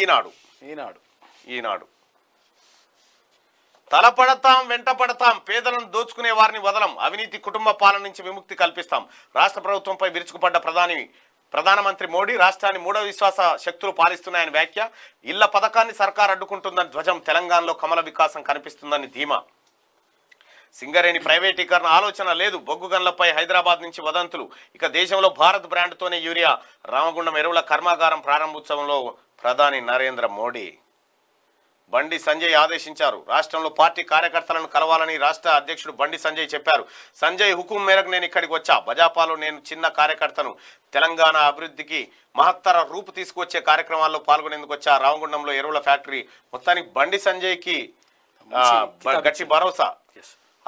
ఈనాడు ఈనాడు ఈనాడు తలపడతాం వెంట పడతాం పేదలను దోచుకునే వారిని వదలం అవినీతి కుటుంబ పాలన నుంచి విముక్తి కల్పిస్తాం రాష్ట్ర ప్రభుత్వంపై విరుచుకుపడ్డ ప్రధాని ప్రధానమంత్రి మోడీ రాష్ట్రాన్ని మూడవ విశ్వాస శక్తులు పాలిస్తున్నాయని వ్యాఖ్య ఇళ్ల పథకాన్ని సర్కార్ అడ్డుకుంటుందని ధ్వజం తెలంగాణలో కమల వికాసం కనిపిస్తుందని ధీమా సింగరేణి ప్రైవేటీకరణ ఆలోచన లేదు బొగ్గు గన్లపై హైదరాబాద్ నుంచి వదంతులు ఇక దేశంలో భారత్ బ్రాండ్తోనే యూరియా రామగుండం ఎరువుల కర్మాగారం ప్రారంభోత్సవంలో ప్రధాని నరేంద్ర మోడీ బండి సంజయ్ ఆదేశించారు రాష్ట్రంలో పార్టీ కార్యకర్తలను కలవాలని రాష్ట్ర అధ్యక్షుడు బండి సంజయ్ చెప్పారు సంజయ్ హుకుం మేరకు నేను ఇక్కడికి వచ్చా భజాపాలో నేను చిన్న కార్యకర్తను తెలంగాణ అభివృద్ధికి మహత్తర రూపు తీసుకువచ్చే కార్యక్రమాల్లో పాల్గొనేందుకు వచ్చా రామగుండంలో ఎరువుల ఫ్యాక్టరీ మొత్తానికి బండి సంజయ్కి గట్టి భరోసా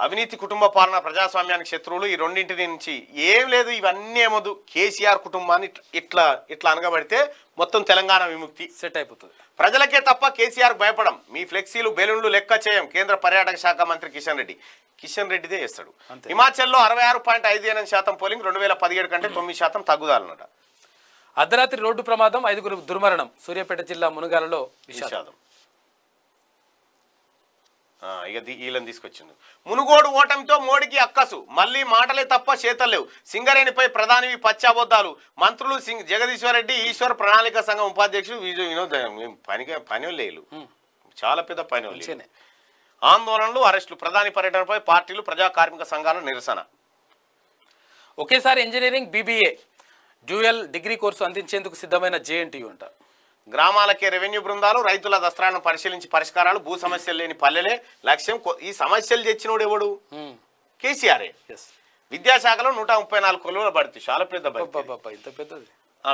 అవినీతి కుటుంబ పాలన ప్రజాస్వామ్యానికి శత్రువులు ఈ రెండింటి నుంచి ఏం లేదు ఇవన్నీ ఏమదు కేసీఆర్ కుటుంబాన్ని ఇట్లా ఇట్లా అనగబడితే మొత్తం తెలంగాణ విముక్తి సెట్ అయిపోతుంది ప్రజలకే తప్ప కేసీఆర్ భయపడం మీ ఫ్లెక్సీలు బెలూన్లు లెక్క చేయం కేంద్ర పర్యాటక శాఖ మంత్రి కిషన్ రెడ్డి కిషన్ రెడ్డిదే చేస్తాడు హిమాచల్లో అరవై ఆరు పాయింట్ ఐదు ఎనిమిది శాతం పోలింగ్ రెండు వేల పదిహేడు కంటే hmm. తొమ్మిది శాతం తగ్గుదాలన్నట అర్ధరాత్రి రోడ్డు ప్రమాదం ఐదుగురు దుర్మరణం సూర్యాపేట జిల్లా మునుగాలలో విషాదం ఇక వీళ్ళని తీసుకొచ్చిండు మునుగోడు ఓటమితో మోడీకి అక్కసు మళ్ళీ మాటలే తప్ప చేతలేవు సింగరేణిపై ప్రధానివి పచ్చాబోద్దాలు మంత్రులు సింగ్ జగదీశ్వరరెడ్డి ఈశ్వర్ ప్రణాళిక సంఘం ఉపాధ్యక్షుడు విజయ్ వినోద్ పని లేదు చాలా పెద్ద పని ఆందోళనలు అరెస్టులు ప్రధాని పర్యటనపై పార్టీలు ప్రజా కార్మిక సంఘాల నిరసన ఒకేసారి engineering BBA dual degree course అందించేందుకు సిద్ధమైన జేఎన్టీయు అంటారు గ్రామాలకే రెవెన్యూ బృందాలు రైతుల దసరాలను పరిశీలించి పరిష్కారాలు భూ సమస్యలు లేని పల్లెలే లక్ష్యం ఈ సమస్యలు తెచ్చినోడు ఎవడు కేసీఆర్ విద్యాశాఖలో నూట ముప్పై నాలుగు కొలువుల భర్తీ చాలా పెద్ద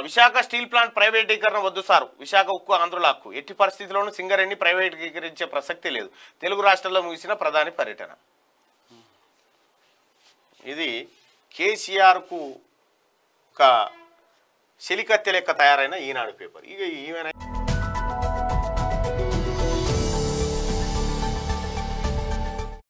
విశాఖ స్టీల్ ప్లాంట్ ప్రైవేటీకరణ వద్దు సార్ విశాఖ ఉక్కు ఆంధ్రుల హక్కు ఎట్టి పరిస్థితుల్లోనూ సింగరేణి ప్రైవేటీకరించే ప్రసక్తి లేదు తెలుగు రాష్ట్రాల్లో ముగిసిన ప్రధాని పర్యటన ఇది కేసీఆర్కు ఒక सिलिकले तैयार पेपर ही